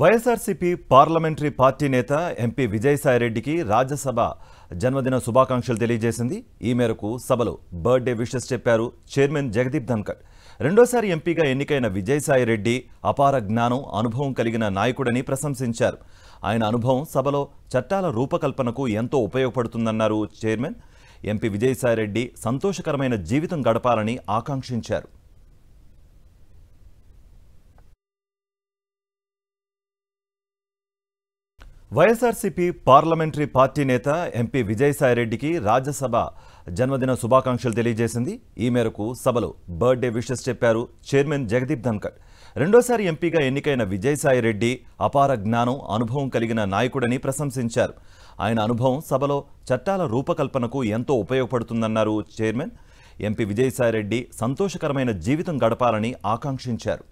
YSRCP parliamentary party నేత MP విజయసాయిరెడ్డికి రాజ్యసభ జన్మదిన శుభాకాంక్షలు తెలియజేసింది ఈ మేరకు సభలో బర్త్డే విషెస్ చెప్పారు చైర్మన్ జగదీప్ ధన్కర్ రెండోసారి ఎంపీగా ఎన్నికైన విజయసాయిరెడ్డి అపార జ్ఞానం అనుభవం కలిగిన నాయకుడని ప్రశంసించారు ఆయన అనుభవం సభలో చట్టాల రూపకల్పనకు ఎంతో ఉపయోగపడుతుందన్నారు చైర్మన్ ఎంపీ విజయసాయిరెడ్డి సంతోషకరమైన జీవితం గడపాలని ఆకాంక్షించారు వైఎస్ఆర్సీపీ పార్లమెంటరీ పార్టీ నేత ఎంపీ విజయసాయిరెడ్డికి రాజ్యసభ జన్మదిన శుభాకాంక్షలు తెలియజేసింది ఈ మేరకు సభలో బర్త్డే విషెస్ చెప్పారు చైర్మన్ జగదీప్ ధన్కర్ రెండోసారి ఎంపీగా ఎన్నికైన విజయసాయిరెడ్డి అపార జ్ఞానం అనుభవం కలిగిన నాయకుడని ప్రశంసించారు ఆయన అనుభవం సభలో చట్టాల రూపకల్పనకు ఎంతో ఉపయోగపడుతుందన్నారు చైర్మన్ ఎంపీ విజయసాయిరెడ్డి సంతోషకరమైన జీవితం గడపాలని ఆకాంక్షించారు